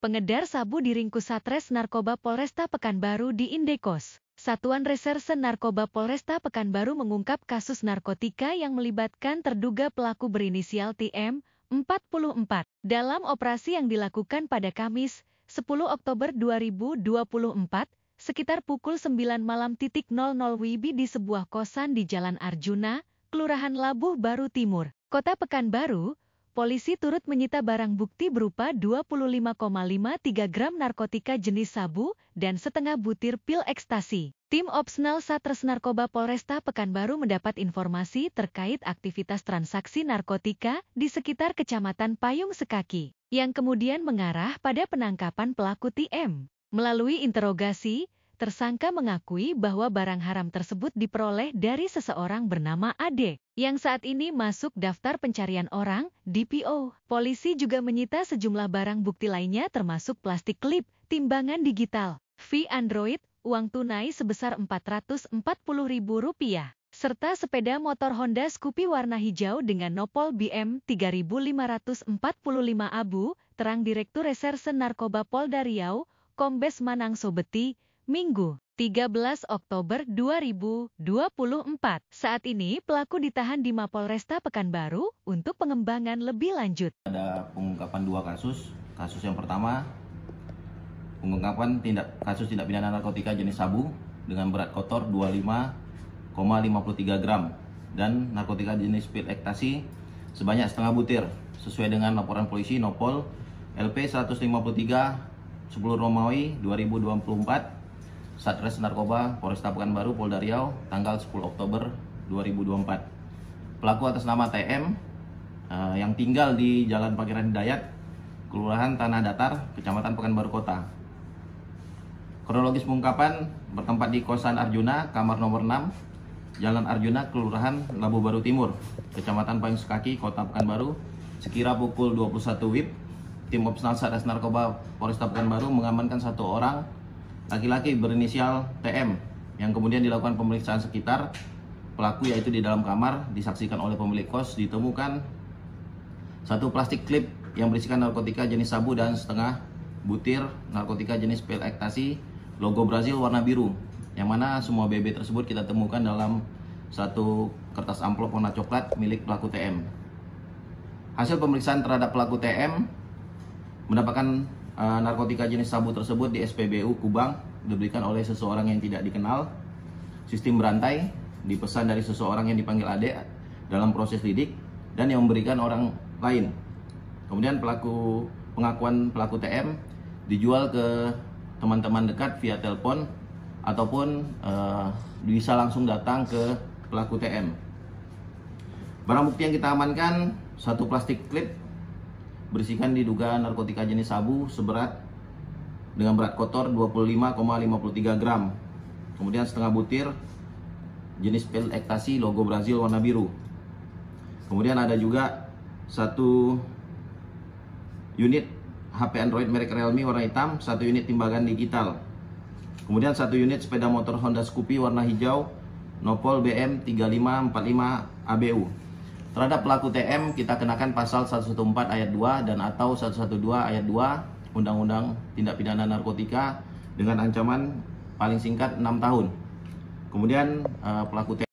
Pengedar sabu diringkus Satres Narkoba Polresta Pekanbaru di Indekos. Satuan Reserse Narkoba Polresta Pekanbaru mengungkap kasus narkotika yang melibatkan terduga pelaku berinisial TM, 44. Dalam operasi yang dilakukan pada Kamis, 10 Oktober 2024, sekitar pukul 9 malam titik 00 WIBI di sebuah kosan di Jalan Arjuna, Kelurahan Labuh Baru Timur, Kota Pekanbaru, Polisi turut menyita barang bukti berupa 25,53 gram narkotika jenis sabu dan setengah butir pil ekstasi. Tim Opsnal Satres Narkoba Polresta Pekanbaru mendapat informasi terkait aktivitas transaksi narkotika di sekitar Kecamatan Payung Sekaki, yang kemudian mengarah pada penangkapan pelaku TM. Melalui interogasi, Tersangka mengakui bahwa barang haram tersebut diperoleh dari seseorang bernama Ade, yang saat ini masuk daftar pencarian orang, DPO. Polisi juga menyita sejumlah barang bukti lainnya termasuk plastik klip, timbangan digital, fee Android, uang tunai sebesar Rp440.000 serta sepeda motor Honda Scoopy warna hijau dengan nopol BM 3545 abu, terang Direktur Reserse Narkoba Polda Riau, Kombes Manang Sobeti, Minggu, 13 Oktober 2024. Saat ini pelaku ditahan di Mapolresta Pekanbaru untuk pengembangan lebih lanjut. Ada pengungkapan dua kasus. Kasus yang pertama, pengungkapan tindak kasus tindak pidana narkotika jenis sabu dengan berat kotor 25,53 gram dan narkotika jenis pil ekstasi sebanyak setengah butir sesuai dengan laporan polisi Nopol LP 153 10 Romawi 2024 Satres Narkoba Polresta Pekanbaru Polda Riau tanggal 10 Oktober 2024. Pelaku atas nama TM uh, eh, yang tinggal di Jalan Pangeran Dayat, Kelurahan Tanah Datar, Kecamatan Pekanbaru Kota. Kronologis pengungkapan bertempat di kosan Arjuna, kamar nomor 6, Jalan Arjuna, Kelurahan Labu Baru Timur, Kecamatan Payung Sekaki, Kota Pekanbaru, sekira pukul 21 WIB tim Opsnal Satres Narkoba Polresta Pekanbaru mengamankan satu orang laki-laki berinisial TM yang kemudian dilakukan pemeriksaan sekitar pelaku yaitu di dalam kamar disaksikan oleh pemilik kos ditemukan satu plastik klip yang berisikan narkotika jenis sabu dan setengah butir narkotika jenis pil ekstasi logo Brazil warna biru yang mana semua BB tersebut kita temukan dalam satu kertas amplop warna coklat milik pelaku TM hasil pemeriksaan terhadap pelaku TM mendapatkan Eh, narkotika jenis sabu tersebut di SPBU Kubang diberikan oleh seseorang yang tidak dikenal. Sistem berantai dipesan dari seseorang yang dipanggil Ade dalam proses lidik dan yang memberikan orang lain. Kemudian pelaku pengakuan pelaku TM dijual ke teman-teman dekat via telepon ataupun uh, bisa langsung datang ke pelaku TM. Barang bukti yang kita amankan satu plastik klip berisikan diduga narkotika jenis sabu seberat dengan berat kotor 25,53 gram. Kemudian setengah butir jenis pil ekstasi logo Brazil warna biru. Kemudian ada juga satu unit HP Android merek Realme warna hitam, satu unit timbangan digital. Kemudian satu unit sepeda motor Honda Scoopy warna hijau, Nopol BM 3545 ABU. Terhadap pelaku TM kita kenakan pasal 114 ayat 2 dan atau 112 ayat 2 Undang-Undang Tindak Pidana Narkotika dengan ancaman paling singkat 6 tahun. Kemudian eh, pelaku TM